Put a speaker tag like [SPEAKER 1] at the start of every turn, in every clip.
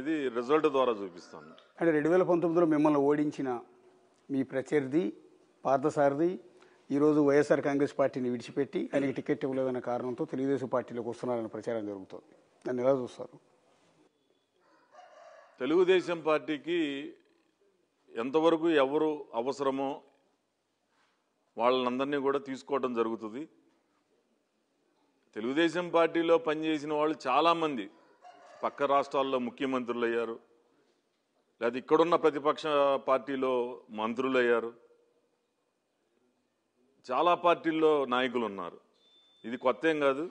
[SPEAKER 1] ఇది రిజల్ట్ ద్వారా చూపిస్తాను
[SPEAKER 2] అంటే రెండు వేల పంతొమ్మిదిలో మిమ్మల్ని ఓడించిన మీ ప్రత్యర్థి పార్థసారథి ఈరోజు వైఎస్ఆర్ కాంగ్రెస్ పార్టీని విడిచిపెట్టి ఆయనకి టికెట్ ఇవ్వలేదన్న కారణంతో తెలుగుదేశం పార్టీలోకి వస్తున్నారన్న ప్రచారం జరుగుతుంది దాన్ని ఎలా చూస్తారు
[SPEAKER 1] తెలుగుదేశం పార్టీకి ఎంతవరకు ఎవరు అవసరమో వాళ్ళందరినీ కూడా తీసుకోవడం జరుగుతుంది తెలుగుదేశం పార్టీలో పనిచేసిన వాళ్ళు చాలామంది పక్క రాష్ట్రాల్లో ముఖ్యమంత్రులు అయ్యారు లేదా ఇక్కడున్న ప్రతిపక్ష పార్టీలో మంత్రులు అయ్యారు చాలా పార్టీల్లో నాయకులు ఉన్నారు ఇది కొత్త ఏం కాదు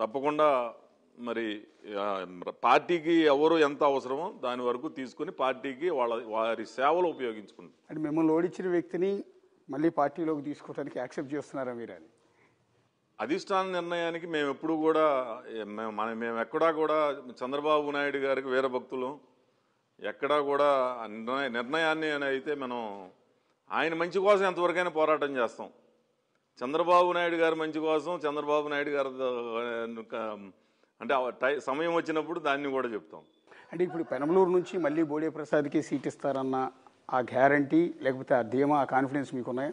[SPEAKER 1] తప్పకుండా మరి పార్టీకి ఎవరు ఎంత అవసరమో దాని వరకు తీసుకుని పార్టీకి వాళ్ళ వారి సేవలు ఉపయోగించుకుంటారు
[SPEAKER 2] అంటే మిమ్మల్ని ఓడించిన వ్యక్తిని మళ్ళీ పార్టీలోకి తీసుకోవడానికి యాక్సెప్ట్ చేస్తున్నారా అని
[SPEAKER 1] అధిష్టాన నిర్ణయానికి మేము ఎప్పుడు కూడా మన మేము ఎక్కడా కూడా చంద్రబాబు నాయుడు గారికి భక్తులు ఎక్కడా కూడా నిర్ణయ నిర్ణయాన్ని అయితే మనం ఆయన మంచి కోసం ఎంతవరకైనా పోరాటం చేస్తాం చంద్రబాబు నాయుడు గారి మంచి కోసం చంద్రబాబు నాయుడు గారు అంటే సమయం వచ్చినప్పుడు దాన్ని కూడా చెప్తాం
[SPEAKER 2] అంటే ఇప్పుడు పెనమలూరు నుంచి మళ్ళీ బోడే ప్రసాద్కి సీట్ ఇస్తారన్న ఆ గ్యారంటీ లేకపోతే ఆ ధీమా ఆ కాన్ఫిడెన్స్ మీకున్నాయా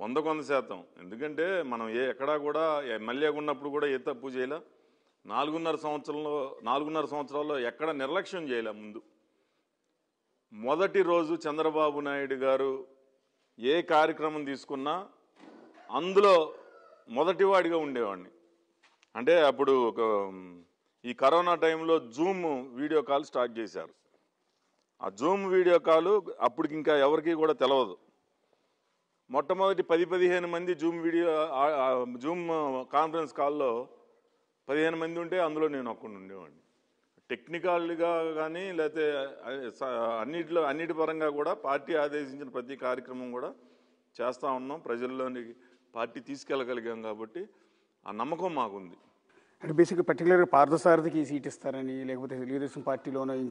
[SPEAKER 1] వందకు వంద శాతం ఎందుకంటే మనం ఏ ఎక్కడా కూడా ఎమ్మెల్యేగా ఉన్నప్పుడు కూడా ఏ తప్పు చేయలే నాలుగున్నర సంవత్సరంలో నాలుగున్నర సంవత్సరాల్లో ఎక్కడ నిర్లక్ష్యం చేయలే ముందు మొదటి రోజు చంద్రబాబు నాయుడు గారు ఏ కార్యక్రమం తీసుకున్నా అందులో మొదటివాడిగా ఉండేవాడిని అంటే అప్పుడు ఒక ఈ కరోనా టైంలో జూమ్ వీడియో కాల్ స్టార్ట్ చేశారు ఆ జూమ్ వీడియో కాల్ అప్పటికి ఇంకా ఎవరికి కూడా తెలియదు మొట్టమొదటి పది పదిహేను మంది జూమ్ వీడియో జూమ్ కాన్ఫరెన్స్ కాల్లో పదిహేను మంది ఉంటే అందులో నేను ఒక్కడు ఉండేవాడిని టెక్నికల్గా కానీ లేకపోతే అన్నిటిలో అన్నిటి పరంగా కూడా పార్టీ ఆదేశించిన ప్రతి కార్యక్రమం కూడా చేస్తూ ఉన్నాం ప్రజల్లోని పార్టీ తీసుకెళ్ళగలిగాం కాబట్టి ఆ నమ్మకం మాకుంది
[SPEAKER 2] అంటే బేసిక్గా పర్టికులర్గా పార్థసారథికి సీట్ ఇస్తారని లేకపోతే తెలుగుదేశం పార్టీలోనో